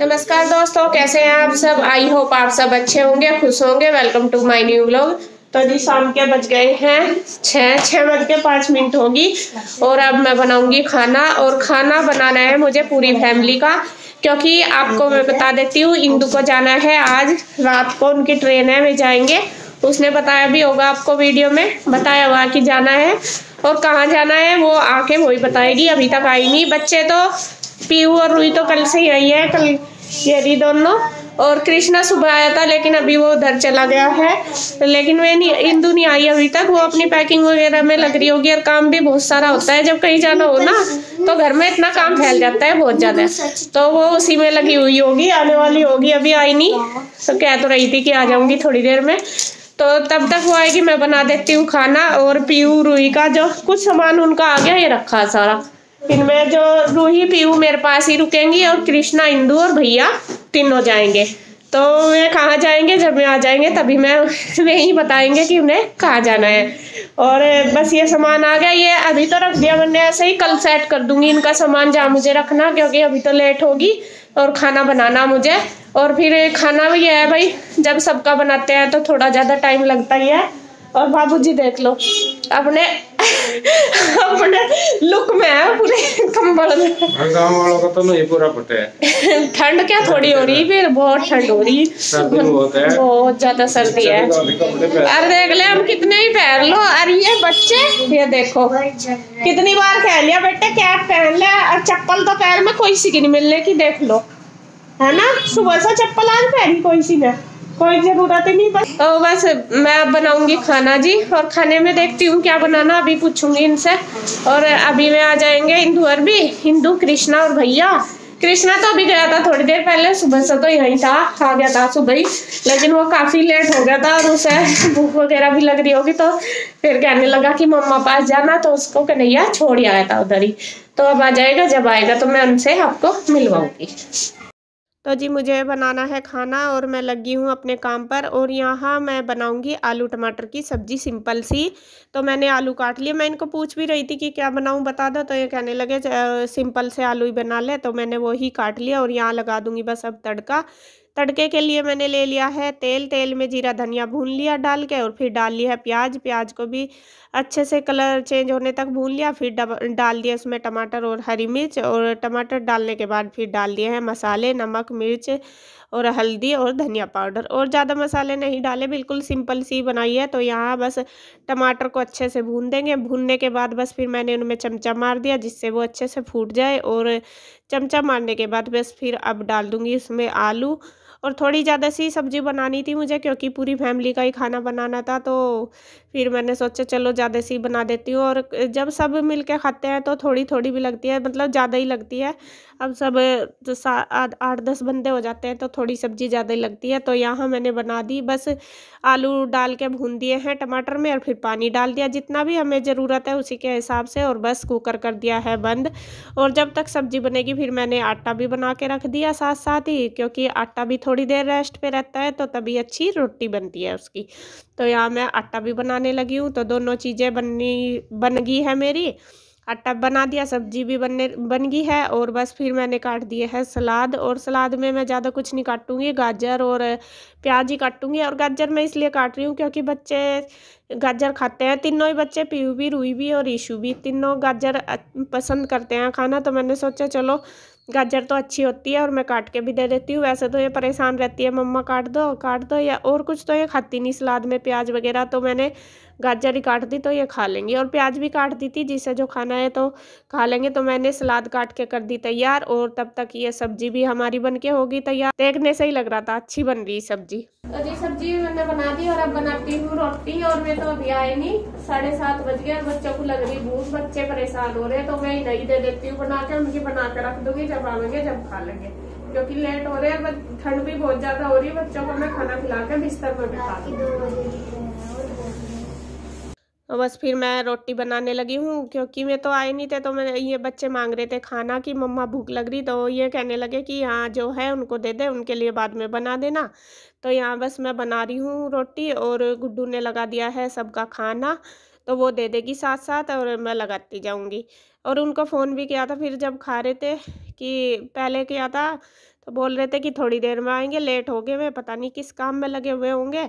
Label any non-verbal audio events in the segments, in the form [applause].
नमस्कार दोस्तों कैसे हैं आप सब आई होप आप सब अच्छे होंगे खुश होंगे welcome to my new blog तो जी शाम के बज गए हैं छः छः बज के पाँच मिनट होगी और अब मैं बनाऊंगी खाना और खाना बनाना है मुझे पूरी फैमिली का क्योंकि आपको मैं बता देती हूँ इंदू को जाना है आज रात को उनकी ट्रेन है वे जाएंगे उसने बताया भी होगा आपको वीडियो में बताया हुआ कि जाना है और कहाँ जाना है वो आके वही बताएगी अभी तक आई नहीं बच्चे तो पीयू और रूही तो कल से ही आई है कल यदि दोनों और कृष्णा सुबह आया था लेकिन अभी वो उधर चला गया है लेकिन वे नहीं इंदू नहीं आई अभी तक वो अपनी पैकिंग वगैरह में लग रही होगी और काम भी बहुत सारा होता है जब कहीं जाना हो ना तो घर में इतना काम फैल जाता है बहुत ज़्यादा तो वो उसी में लगी हुई होगी आने वाली होगी अभी आई नहीं तो कह तो रही थी कि आ जाऊँगी थोड़ी देर में तो तब तक वो आएगी मैं बना देती हूँ खाना और पीऊ रुई का जो कुछ सामान उनका आ गया ये रखा सारा फिर मैं जो रूही पीयू मेरे पास ही रुकेंगी और कृष्णा इंदू और भैया तीनों जाएंगे तो वे कहाँ जाएंगे जब वे आ जाएंगे तभी मैं वे [laughs] ही बताएंगे कि उन्हें कहाँ जाना है और बस ये सामान आ गया ये अभी तो रख दिया मैंने ऐसे ही कल सेट कर दूंगी इनका सामान जहाँ मुझे रखना क्योंकि अभी तो लेट होगी और खाना बनाना मुझे और फिर खाना भी है भाई जब सबका बनाते हैं तो थोड़ा ज़्यादा टाइम लगता ही है और बाबू देख लो अपने अपने लुक में है पूरे कंबल में गांव वालों का तो नहीं पूरा पटे ठंड क्या थोड़ी हो रही फिर बहुत ठंड हो रही बहुत ज्यादा सर्दी है अरे देख ले हम कितने ही पहन लो अरे ये बच्चे ये देखो कितनी बार कह लिया बेटे कैप पहन लिया और चप्पल तो पैर में कोई सी की नहीं मिलने की देख लो है ना सुबह से चप्पल आज पहनी कोई सी ने कोई जरूरत ही नहीं बस ओ, बस मैं अब बनाऊंगी खाना जी और खाने में देखती हूँ क्या बनाना अभी पूछूंगी इनसे और अभी में आ जाएंगे हिंदू भी हिंदू कृष्णा और भैया कृष्णा तो अभी गया था थोड़ी देर पहले सुबह से तो यहीं था खा गया था सुबह ही लेकिन वो काफ़ी लेट हो गया था और उसे भूख वगैरह भी लग रही होगी तो फिर कहने लगा कि मम्मा पास जाना तो उसको कन्हैया छोड़ आया था उधर ही तो अब आ जाएगा जब आएगा तो मैं उनसे आपको मिलवाऊंगी तो जी मुझे बनाना है खाना और मैं लगी हूँ अपने काम पर और यहाँ मैं बनाऊँगी आलू टमाटर की सब्ज़ी सिंपल सी तो मैंने आलू काट लिए मैं इनको पूछ भी रही थी कि क्या बनाऊँ बता दो तो ये कहने लगे सिंपल से आलू ही बना ले तो मैंने वो ही काट लिया और यहाँ लगा दूँगी बस अब तड़का तड़के के लिए मैंने ले लिया है तेल तेल में जीरा धनिया भून लिया डाल के और फिर डाल लिया है प्याज प्याज को भी अच्छे से कलर चेंज होने तक भून लिया फिर डाल दिया उसमें टमाटर और हरी मिर्च और टमाटर डालने के बाद फिर डाल दिए हैं मसाले नमक मिर्च और हल्दी और धनिया पाउडर और ज़्यादा मसाले नहीं डाले बिल्कुल सिंपल सी बनाई है तो यहाँ बस टमाटर को अच्छे से भून देंगे भूनने के बाद बस फिर मैंने उनमें चमचा मार दिया जिससे वो अच्छे से फूट जाए और चमचा मारने के बाद बस फिर अब डाल दूँगी उसमें आलू और थोड़ी ज़्यादा सी सब्ज़ी बनानी थी मुझे क्योंकि पूरी फैमिली का ही खाना बनाना था तो फिर मैंने सोचा चलो ज़्यादा सी बना देती हूँ और जब सब मिल के खाते हैं तो थोड़ी थोड़ी भी लगती है मतलब ज़्यादा ही लगती है अब सब तो आठ दस बंदे हो जाते हैं तो थोड़ी सब्जी ज़्यादा लगती है तो यहाँ मैंने बना दी बस आलू डाल के भून दिए हैं टमाटर में और फिर पानी डाल दिया जितना भी हमें ज़रूरत है उसी के हिसाब से और बस कुकर कर दिया है बंद और जब तक सब्जी बनेगी फिर मैंने आटा भी बना के रख दिया साथ साथ ही क्योंकि आटा भी थोड़ी देर रेस्ट पर रहता है तो तभी अच्छी रोटी बनती है उसकी तो यहाँ मैं आटा भी बनाने लगी हूँ तो दोनों चीज़ें बननी बन गई है मेरी आटा बना दिया सब्जी भी बनने बन गई है और बस फिर मैंने काट दिए है सलाद और सलाद में मैं ज़्यादा कुछ नहीं काटूँगी गाजर और प्याज ही काटूँगी और गाजर मैं इसलिए काट रही हूँ क्योंकि बच्चे गाजर खाते हैं तीनों ही बच्चे पीयू भी रुई भी और ईशू भी तीनों गाजर पसंद करते हैं खाना तो मैंने सोचा चलो गाजर तो अच्छी होती है और मैं काट के भी दे देती हूँ वैसे तो ये परेशान रहती है मम्मा काट दो काट दो या और कुछ तो ये खाती नहीं सलाद में प्याज वगैरह तो मैंने गाजर ही काट दी तो ये खा लेंगी और प्याज भी काट दी थी जिसे जो खाना है तो खा लेंगे तो मैंने सलाद काट के कर दी तैयार और तब तक ये सब्जी भी हमारी बन के होगी तैयार देखने से ही लग रहा था अच्छी बन रही सब्जी तो जी सब्जी मैंने बना दी और अब बनाती हूँ रोटी और मेरे तो अभी आए नहीं साढ़े सात बज गए बच्चों को लग रही भूख बच्चे परेशान हो रहे हैं तो मैं ही नहीं दे देती हूँ बना के उनकी बना के रख दूंगी जब आवेंगे जब खा लेंगे क्योंकि लेट हो रहे हैं ठंड भी बहुत ज्यादा हो रही है बच्चों को मैं खाना खिला के बिस्तर पर बिठा दूंगी बस फिर मैं रोटी बनाने लगी हूँ क्योंकि मैं तो आए नहीं थे तो मैं ये बच्चे मांग रहे थे खाना कि मम्मा भूख लग रही तो ये कहने लगे कि हाँ जो है उनको दे दे उनके लिए बाद में बना देना तो यहाँ बस मैं बना रही हूँ रोटी और गुड्डू ने लगा दिया है सबका खाना तो वो दे देगी साथ साथ और मैं लगाती जाऊँगी और उनको फ़ोन भी किया था फिर जब खा रहे थे कि पहले किया था तो बोल रहे थे कि थोड़ी देर में आएंगे लेट हो गए मैं पता नहीं किस काम में लगे हुए होंगे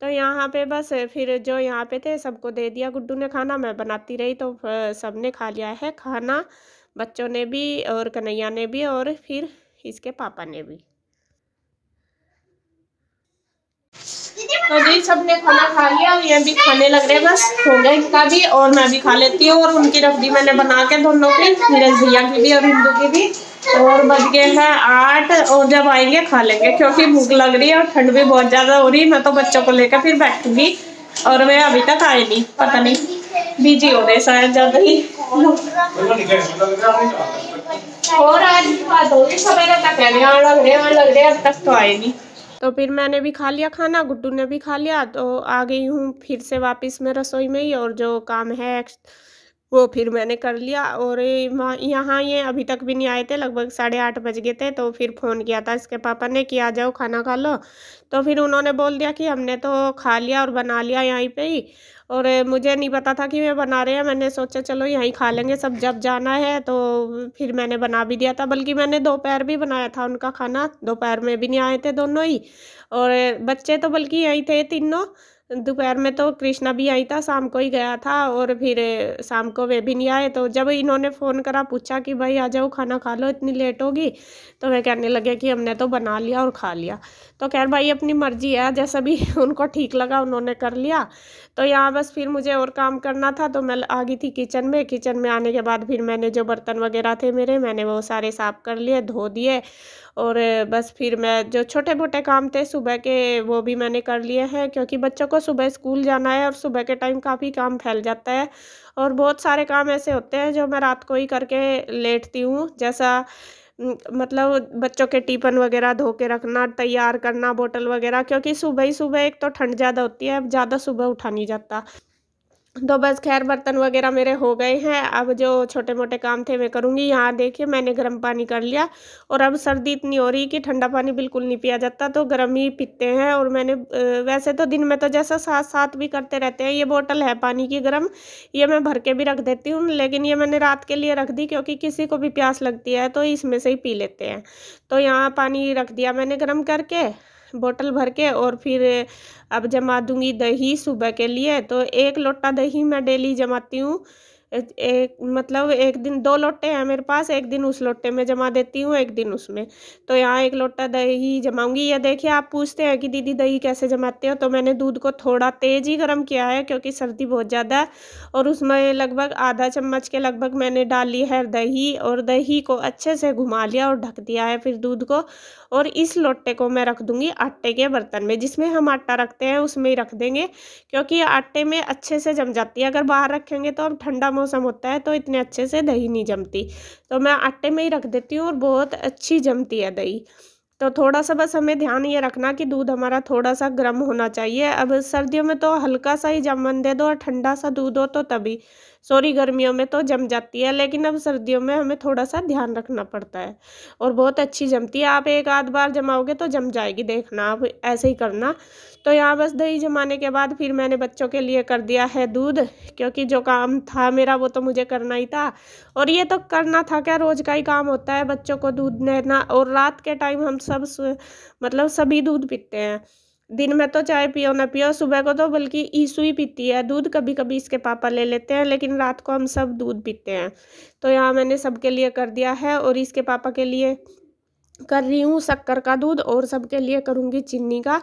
तो यहाँ पे बस फिर जो यहाँ पे थे सबको दे दिया गुड्डू ने खाना मैं बनाती रही तो सब ने खा लिया है खाना बच्चों ने भी और कन्हैया ने भी और फिर इसके पापा ने भी तो जी सब ने खाना खा लिया और ये भी खाने लग रहे बस हो गए इनका भी और मैं भी खा लेती हूँ और उनकी रबड़ी मैंने बना के दोनों की मेरे भैया की भी और हिंदू की भी और बज गए हैं आठ और जब आएंगे खा लेंगे क्योंकि भूख लग रही है और ठंड भी बहुत ज़्यादा हो रही है मैं तो बच्चों को लेकर फिर बैठूंगी और वे अभी तक आए नहीं पता नहीं बिजी हो रहे शायद ज़्यादा ही और आज तो सवेरे तक लग रहे हैं लग रहे हैं अब तक तो आए नहीं तो फिर मैंने भी खा लिया खाना गुड्डू ने भी खा लिया तो आ गई हूँ फिर से वापस मैं रसोई में ही और जो काम है वो फिर मैंने कर लिया और यहाँ ये अभी तक भी नहीं आए थे लगभग साढ़े आठ बज गए थे तो फिर फ़ोन किया था इसके पापा ने कि आ जाओ खाना खा लो तो फिर उन्होंने बोल दिया कि हमने तो खा लिया और बना लिया यहीं पे ही और मुझे नहीं पता था कि वे बना रहे हैं मैंने सोचा चलो यहीं खा लेंगे सब जब जाना है तो फिर मैंने बना भी दिया था बल्कि मैंने दोपहर भी बनाया था उनका खाना दोपहर में भी नहीं आए थे दोनों ही और बच्चे तो बल्कि यहीं थे तीनों दोपहर में तो कृष्णा भी आई था शाम को ही गया था और फिर शाम को वे भी नहीं आए तो जब इन्होंने फ़ोन करा पूछा कि भाई आ जाओ खाना खा लो इतनी लेट होगी तो वे कहने लगे कि हमने तो बना लिया और खा लिया तो खैर भाई अपनी मर्जी है जैसा भी [laughs] उनको ठीक लगा उन्होंने कर लिया तो यहाँ बस फिर मुझे और काम करना था तो मैं आ गई थी किचन में किचन में आने के बाद फिर मैंने जो बर्तन वगैरह थे मेरे मैंने वो सारे साफ़ कर लिए धो दिए और बस फिर मैं जो छोटे मोटे काम थे सुबह के वो भी मैंने कर लिए हैं क्योंकि बच्चों को सुबह स्कूल जाना है और सुबह के टाइम काफ़ी काम फैल जाता है और बहुत सारे काम ऐसे होते हैं जो मैं रात को ही करके लेटती हूँ जैसा मतलब बच्चों के टिफन वगैरह धो के रखना तैयार करना बोतल वगैरह क्योंकि सुबह ही सुबह एक तो ठंड ज़्यादा होती है ज़्यादा सुबह उठा नहीं जाता तो बस खैर बर्तन वगैरह मेरे हो गए हैं अब जो छोटे मोटे काम थे मैं करूँगी यहाँ देखिए मैंने गर्म पानी कर लिया और अब सर्दी इतनी हो रही कि ठंडा पानी बिल्कुल नहीं पिया जाता तो गर्म ही पीते हैं और मैंने वैसे तो दिन में तो जैसा साथ साथ भी करते रहते हैं ये बोतल है पानी की गर्म ये मैं भर के भी रख देती हूँ लेकिन ये मैंने रात के लिए रख दी क्योंकि किसी को भी प्यास लगती है तो इसमें से ही पी लेते हैं तो यहाँ पानी रख दिया मैंने गर्म करके बोतल भर के और फिर अब जमा दूंगी दही सुबह के लिए तो एक लोटा दही मैं डेली जमाती हूँ एक मतलब एक दिन दो लोटे हैं मेरे पास एक दिन उस लोटे में जमा देती हूँ एक दिन उसमें तो यहाँ एक लोटा दही जमाऊंगी या देखिए आप पूछते हैं कि दीदी दही कैसे जमाते हो तो मैंने दूध को थोड़ा तेज़ ही गर्म किया है क्योंकि सर्दी बहुत ज़्यादा है और उसमें लगभग आधा चम्मच के लगभग मैंने डाली है दही और दही को अच्छे से घुमा लिया और ढक दिया है फिर दूध को और इस लोटे को मैं रख दूँगी आटे के बर्तन में जिसमें हम आटा रखते हैं उसमें ही रख देंगे क्योंकि आटे में अच्छे से जम जाती है अगर बाहर रखेंगे तो हम ठंडा मौसम होता है तो इतने अच्छे से दही नहीं जमती तो मैं आटे में ही रख देती हूँ और बहुत अच्छी जमती है दही तो थोड़ा सा बस हमें ध्यान ये रखना कि दूध हमारा थोड़ा सा गर्म होना चाहिए अब सर्दियों में तो हल्का सा ही जमन दे दो और ठंडा सा दूध हो तो तभी सॉरी गर्मियों में तो जम जाती है लेकिन अब सर्दियों में हमें थोड़ा सा ध्यान रखना पड़ता है और बहुत अच्छी जमती है आप एक आध बार जमाओगे तो जम जाएगी देखना आप ऐसे ही करना तो यहाँ बस दही जमाने के बाद फिर मैंने बच्चों के लिए कर दिया है दूध क्योंकि जो काम था मेरा वो तो मुझे करना ही था और ये तो करना था क्या रोज़ का ही काम होता है बच्चों को दूध देना और रात के टाइम हम सब मतलब सभी दूध पीते हैं दिन में तो चाय पियो ना पियो सुबह को तो बल्कि ईसु ही पीती है दूध कभी कभी इसके पापा ले लेते हैं लेकिन रात को हम सब दूध पीते हैं तो यहाँ मैंने सबके लिए कर दिया है और इसके पापा के लिए कर रही हूँ शक्कर का दूध और सबके लिए करूँगी चीनी का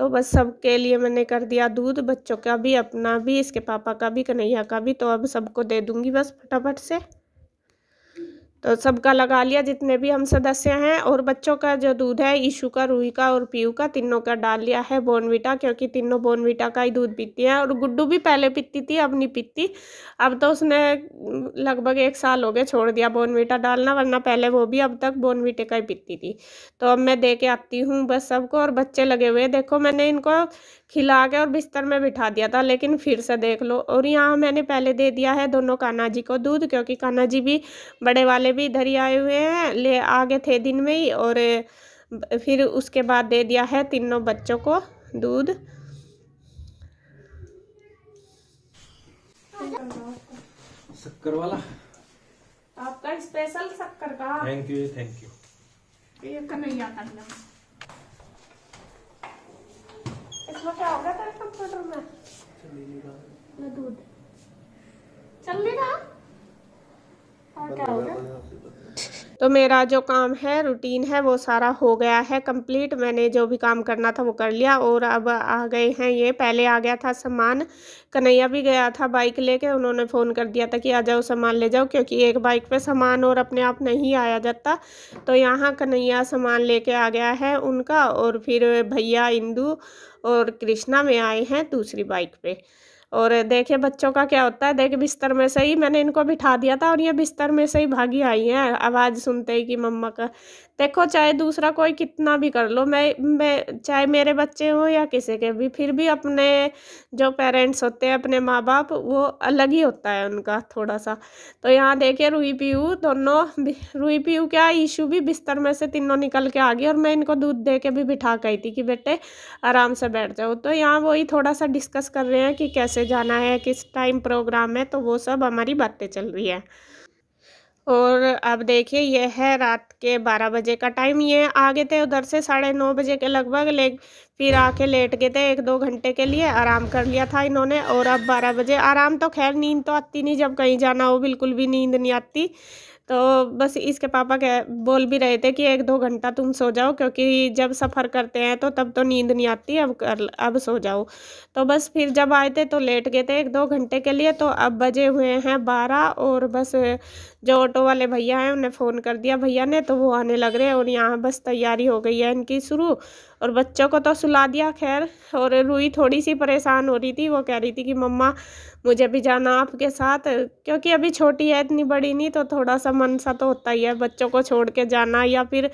तो बस सबके लिए मैंने कर दिया दूध बच्चों का भी अपना भी इसके पापा का भी कन्हैया का भी तो अब सबको दे दूँगी बस फटाफट से तो सबका लगा लिया जितने भी हम सदस्य हैं और बच्चों का जो दूध है ईशू का रूही का और पीयू का तीनों का डाल लिया है बोनविटा क्योंकि तीनों बोनविटा का ही दूध पीती हैं और गुड्डू भी पहले पीती थी अब नहीं पीती अब तो उसने लगभग एक साल हो गए छोड़ दिया बोनविटा डालना वरना पहले वो भी अब तक बोनविटे का ही पीती थी तो अब मैं दे के आती हूँ बस सबको और बच्चे लगे हुए देखो मैंने इनको खिला के और बिस्तर में बिठा दिया था लेकिन फिर से देख लो और यहाँ मैंने पहले दे दिया है दोनों कान्हा जी को दूध क्योंकि कान्हा जी भी बड़े वाले पहले भी इधर ही आए हुए हैं ले आ गए थे दिन में ही और फिर उसके बाद दे दिया है तीनों बच्चों को दूध शक्कर वाला आपका स्पेशल शक्कर का थैंक यू थैंक यू ये कन्हैया का इसमें क्या होगा तेरे कंप्यूटर में दूध चल नहीं तो मेरा जो काम है रूटीन है वो सारा हो गया है कंप्लीट मैंने जो भी काम करना था वो कर लिया और अब आ गए हैं ये पहले आ गया था सामान कन्हैया भी गया था बाइक लेके उन्होंने फ़ोन कर दिया था कि आ जाओ सामान ले जाओ क्योंकि एक बाइक पे सामान और अपने आप नहीं आया जाता तो यहाँ कन्हैया सामान लेके आ गया है उनका और फिर भैया इंदू और कृष्णा में आए हैं दूसरी बाइक पर और देखिए बच्चों का क्या होता है देखिए बिस्तर में से ही मैंने इनको बिठा दिया था और ये बिस्तर में से ही भागी आई हैं आवाज़ सुनते ही कि मम्मा का देखो चाहे दूसरा कोई कितना भी कर लो मैं मैं चाहे मेरे बच्चे हों या किसी के भी फिर भी अपने जो पेरेंट्स होते हैं अपने माँ बाप वो अलग ही होता है उनका थोड़ा सा तो यहाँ देखिए रुई पीऊ दोनों रुई पीऊ क्या ईशू भी बिस्तर में से तीनों निकल के आ गई और मैं इनको दूध दे के भी बिठा गई थी कि बेटे आराम से बैठ जाओ तो यहाँ वही थोड़ा सा डिस्कस कर रहे हैं कि कैसे जाना है किस टाइम प्रोग्राम है तो वो सब हमारी बातें चल रही है और अब देखिए यह है रात के बारह बजे का टाइम ये आ गए थे उधर से साढ़े नौ बजे के लगभग ले फिर आके लेट गए थे एक दो घंटे के लिए आराम कर लिया था इन्होंने और अब बारह बजे आराम तो खैर नींद तो आती नहीं जब कहीं जाना हो बिल्कुल भी नींद नहीं आती तो बस इसके पापा कह बोल भी रहे थे कि एक दो घंटा तुम सो जाओ क्योंकि जब सफ़र करते हैं तो तब तो नींद नहीं आती अब कर अब सो जाओ तो बस फिर जब आए थे तो लेट गए थे एक दो घंटे के लिए तो अब बजे हुए हैं बारह और बस जो ऑटो वाले भैया हैं उन्हें फ़ोन कर दिया भैया ने तो वो आने लग रहे हैं और यहाँ बस तैयारी हो गई है इनकी शुरू और बच्चों को तो सुला दिया खैर और रुई थोड़ी सी परेशान हो रही थी वो कह रही थी कि मम्मा मुझे भी जाना आपके साथ क्योंकि अभी छोटी है इतनी बड़ी नहीं तो थोड़ा सा मन सा तो होता ही है बच्चों को छोड़ के जाना या फिर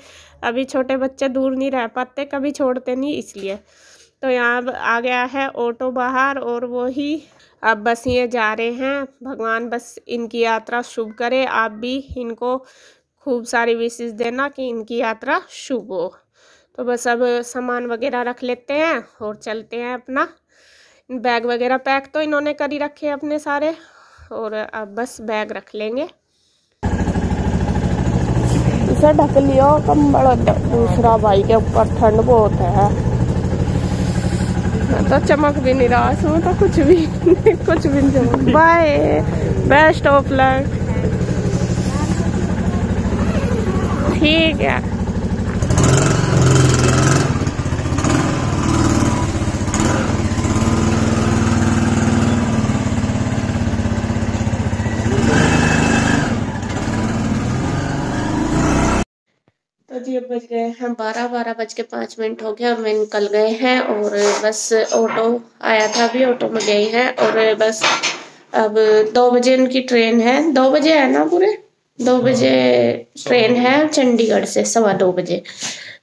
अभी छोटे बच्चे दूर नहीं रह पाते कभी छोड़ते नहीं इसलिए तो यहाँ आ गया है ऑटो बाहर और वो ही अब बस ये जा रहे हैं भगवान बस इनकी यात्रा शुभ करे आप भी इनको खूब सारी विशेष देना कि इनकी यात्रा शुभ हो तो बस अब सामान वगैरह रख लेते हैं और चलते हैं अपना बैग वगैरह पैक तो इन्होंने कर ही रखे अपने सारे और अब बस बैग रख लेंगे इसे ढक लियो बड़ा दूसरा भाई के ऊपर ठंड बहुत है मैं तो चमक भी निराश हूँ तो कुछ भी [laughs] कुछ भी नहीं बाय बेस्ट ऑफ लक ठीक है जी अब बज गए हैं बारह बारह बज के पाँच मिनट हो गया मैं निकल गए हैं और बस ऑटो आया था अभी ऑटो में गई हैं और बस अब दो बजे उनकी ट्रेन है दो बजे है ना पूरे दो बजे ट्रेन है चंडीगढ़ से सवा दो बजे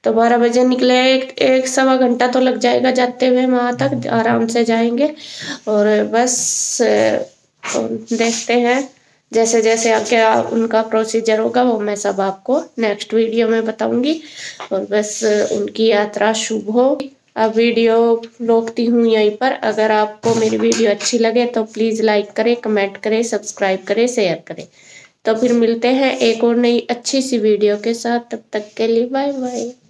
तो बारह बजे निकले एक एक सवा घंटा तो लग जाएगा जाते हुए वहाँ तक आराम से जाएंगे और बस तो देखते हैं जैसे जैसे आपके उनका प्रोसीजर होगा वो मैं सब आपको नेक्स्ट वीडियो में बताऊंगी और बस उनकी यात्रा शुभ हो अब वीडियो रोकती हूँ यहीं पर अगर आपको मेरी वीडियो अच्छी लगे तो प्लीज़ लाइक करें कमेंट करें सब्सक्राइब करें शेयर करें तो फिर मिलते हैं एक और नई अच्छी सी वीडियो के साथ तब तक के लिए बाय बाय